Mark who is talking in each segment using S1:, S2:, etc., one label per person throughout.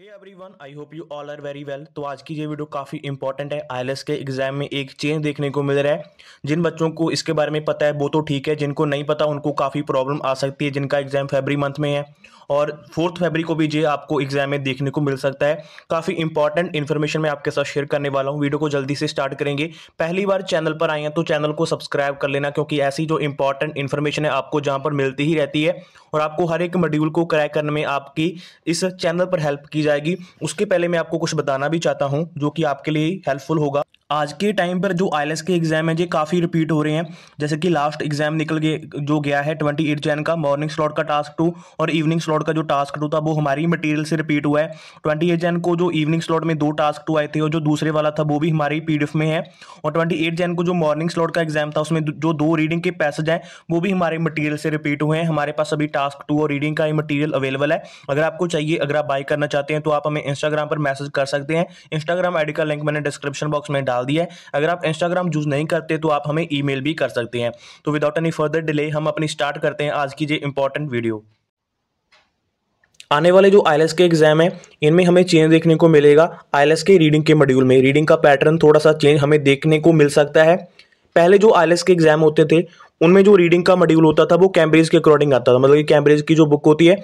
S1: hey everyone I hope you all are very well तो आज की ये वीडियो काफ़ी इंपॉर्टेंट है आई के एग्जाम में एक चेंज देखने को मिल रहा है जिन बच्चों को इसके बारे में पता है वो तो ठीक है जिनको नहीं पता उनको काफ़ी प्रॉब्लम आ सकती है जिनका एग्जाम फेबरी मंथ में है और फोर्थ फेबरी को भी ये आपको एग्जाम में देखने को मिल सकता है काफ़ी इंपॉर्टेंट इन्फॉर्मेशन मैं आपके साथ शेयर करने वाला हूँ वीडियो को जल्दी से स्टार्ट करेंगे पहली बार चैनल पर आए हैं तो चैनल को सब्सक्राइब कर लेना क्योंकि ऐसी जो इंपॉर्टेंट इन्फॉर्मेशन है आपको जहाँ पर मिलती ही रहती है और आपको हर एक मॉड्यूल को क्रैक करने में आपकी इस चैनल पर हेल्प की जाएगी उसके पहले मैं आपको कुछ बताना भी चाहता हूँ जो कि आपके लिए हेल्पफुल होगा आज के टाइम पर जो आई के एग्ज़ाम है ये काफ़ी रिपीट हो रहे हैं जैसे कि लास्ट एग्ज़ाम निकल गए जो गया है ट्वेंटी एट जैन का मॉर्निंग स्लॉट का टास्क टू और इवनिंग स्लॉट का जो टास्क टू था वो हमारी मटेरियल से रिपीट हुआ है ट्वेंटी एट जैन को जो इवनिंग स्लॉट में दो टास्क टू आए थे और जो दूसरे वाला था वो भी हमारी पी में है और ट्वेंटी एट जैन को जो मॉर्निंग स्लॉट का एग्ज़ाम था उसमें जो दो रीडिंग के पैसेज हैं वो भी हमारे मटीरियल से रिपीट हुए हैं हमारे पास अभी टास्क टू और रीडिंग का ही मटीरियल अवेलेबल है अगर आपको चाहिए अगर आप बाई करना चाहते हैं तो आप हमें इंस्टाग्राम पर मैसेज कर सकते हैं इंस्टाग्राम आईडी का लिंक मैंने डिस्क्रिप्शन बॉक्स में डाल डाल दिया है अगर आप इंस्टाग्राम यूज़ नहीं करते तो आप हमें ई भी कर सकते हैं तो विदाउट एनी फर्दर डिले हम अपनी स्टार्ट करते हैं आज की ये इंपॉर्टेंट वीडियो आने वाले जो आई के एग्ज़ाम है इनमें हमें चेंज देखने को मिलेगा आई के रीडिंग के मॉड्यूल में रीडिंग का पैटर्न थोड़ा सा चेंज हमें देखने को मिल सकता है पहले जो आई के एग्जाम होते थे उनमें जो रीडिंग का मॉड्यूल होता था वो कैम्ब्रिज के अकॉर्डिंग आता था मतलब कि कैम्ब्रिज की जो बुक होती है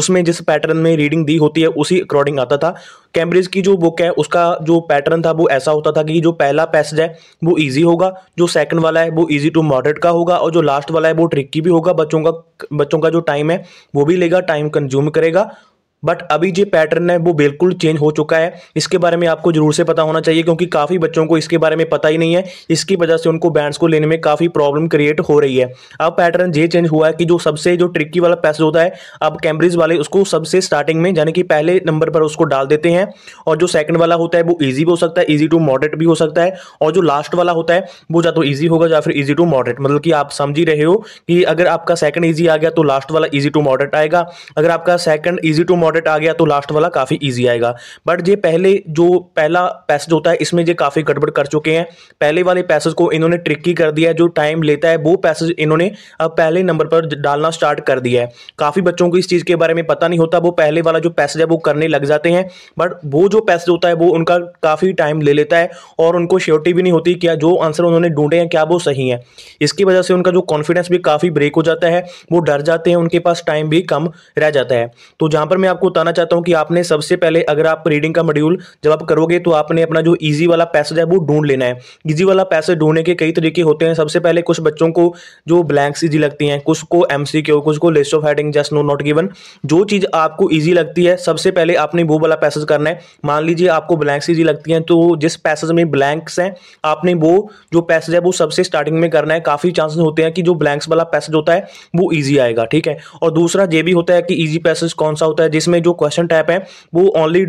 S1: उसमें जिस पैटर्न में रीडिंग दी होती है उसी अकॉर्डिंग आता था कैम्ब्रिज की जो बुक है उसका जो पैटर्न था वो ऐसा होता था कि जो पहला पैसेज है वो ईजी होगा जो सेकंड वाला है वो ईजी टू मॉडरेट का होगा और जो लास्ट वाला है वो ट्रिकी भी होगा बच्चों का बच्चों का जो टाइम है वो भी लेगा टाइम कंज्यूम करेगा बट अभी जो पैटर्न है वो बिल्कुल चेंज हो चुका है इसके बारे में आपको जरूर से पता होना चाहिए क्योंकि काफ़ी बच्चों को इसके बारे में पता ही नहीं है इसकी वजह से उनको बैंड्स को लेने में काफ़ी प्रॉब्लम क्रिएट हो रही है अब पैटर्न ये चेंज हुआ है कि जो सबसे जो ट्रिकी वाला पैसेज होता है अब कैम्ब्रिज वाले उसको सबसे स्टार्टिंग में यानी कि पहले नंबर पर उसको डाल देते हैं और जो सेकंड वाला होता है वो ईजी भी हो सकता है ईजी टू मॉडरेट भी हो सकता है और जो लास्ट वाला होता है वो या तो ईजी होगा या फिर ईजी टू मॉडरेट मतलब कि आप समझ ही रहे हो कि अगर आपका सेकंड ईजी आ गया तो लास्ट वाला ईजी टू मॉडरेट आएगा अगर आपका सेकंड ईजी टू मॉडरेट आ गया तो लास्ट वाला काफ़ी ईजी आएगा बट ये पहले जो पहला पैसेज होता है इसमें ये काफ़ी गड़बड़ कर चुके हैं पहले वाले पैसेज को इन्होंने ट्रिकी कर दिया है जो टाइम लेता है वो पैसेज इन्होंने अब पहले नंबर पर डालना स्टार्ट कर दिया है काफ़ी बच्चों को इस चीज़ के बारे में पता नहीं होता वो पहले वाला जो पैसेज है वो करने लग जाते हैं बट वो जो पैसेज होता है वो उनका काफ़ी टाइम ले लेता है और उनको श्योरिटी भी नहीं होती क्या जो आंसर उन्होंने ढूंढे हैं क्या वो सही है इसकी वजह से उनका जो कॉन्फिडेंस भी काफ़ी ब्रेक हो जाता है वो डर जाते हैं उनके पास टाइम भी कम रह जाता है तो जहाँ पर मैं आपको बताना चाहता हूँ कि आपने सबसे पहले अगर आप रीडिंग का मॉड्यूल जब आप करोगे तो आपने अपना जो ईजी वाला पैसेज है वो ढूंढ लेना है ईजी वाला पैसेज ढूंढने के कई तरीके होते हैं सबसे पहले कुछ बच्चों को जो ब्लैंक्स ईजी लगती हैं कुछ को एम कुछ को list of heading just no not given जो चीज़ आपको ईजी लगती है सबसे पहले आपने वो वाला पैसेज करना है मान लीजिए आपको ब्लैंक्स ईजी लगती हैं तो जिस पैसेज में ब्लैंक्स हैं आपने वो जो पैसेज है वो सबसे स्टार्टिंग में करना है काफ़ी चांसेस होते हैं कि जो ब्लैंक्स वाला पैसेज होता है वो ईजी आएगा ठीक है और दूसरा ये भी होता है कि ईजी पैसेज कौन सा होता है जिस इसमें जो क्वेश्चन टाइप है वो ओनली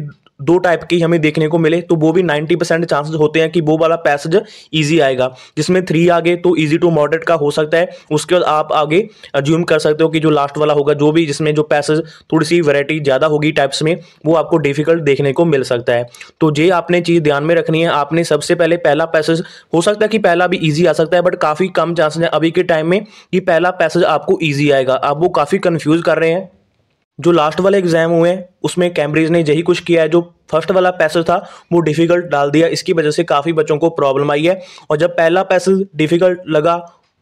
S1: दो टाइप की हमें देखने को मिले तो वो भी 90 परसेंट चांसेस होते हैं कि वो वाला पैसेज इजी आएगा जिसमें थ्री आगे तो इजी टू मॉडरेट का हो सकता है उसके बाद आप आगे ज्यूम कर सकते हो कि जो लास्ट वाला होगा जो भी जिसमें जो पैसेज थोड़ी सी वैरायटी ज़्यादा होगी टाइप्स में वो आपको डिफिकल्ट देखने को मिल सकता है तो ये आपने चीज़ ध्यान में रखनी है आपने सबसे पहले पहला पैसेज हो सकता है कि पहला भी ईजी आ सकता है बट काफ़ी कम चांसेज है अभी के टाइम में कि पहला पैसेज आपको ईजी आएगा आप वो काफ़ी कन्फ्यूज़ कर रहे हैं जो लास्ट वाले एग्जाम हुए उसमें कैम्ब्रिज ने यही कुछ किया है जो फर्स्ट वाला पैसेज था वो डिफिकल्ट डाल दिया इसकी वजह से काफ़ी बच्चों को प्रॉब्लम आई है और जब पहला पैसेज डिफिकल्ट लगा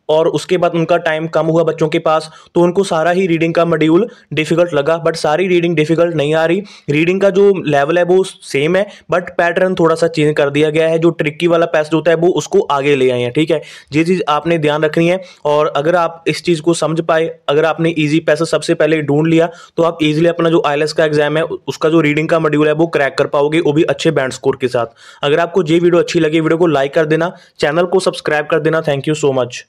S1: और उसके बाद उनका टाइम कम हुआ बच्चों के पास तो उनको सारा ही रीडिंग का मॉड्यूल डिफ़िकल्ट लगा बट सारी रीडिंग डिफ़िकल्ट नहीं आ रही रीडिंग का जो लेवल है वो सेम है बट पैटर्न थोड़ा सा चेंज कर दिया गया है जो ट्रिक्की वाला पैसेज होता है वो उसको आगे ले आए हैं ठीक है ये चीज़ आपने ध्यान रखनी है और अगर आप इस चीज़ को समझ पाए अगर आपने ईजी पैसेज सबसे पहले ढूंढ लिया तो आप ईजिली अपना जो आई का एग्जाम है उसका जो रीडिंग का मॉड्यूल है वो क्रैक कर पाओगे वो भी अच्छे बैंड स्कोर के साथ अगर आपको ये वीडियो अच्छी लगी वीडियो को लाइक कर देना चैनल को सब्सक्राइब कर देना थैंक यू सो मच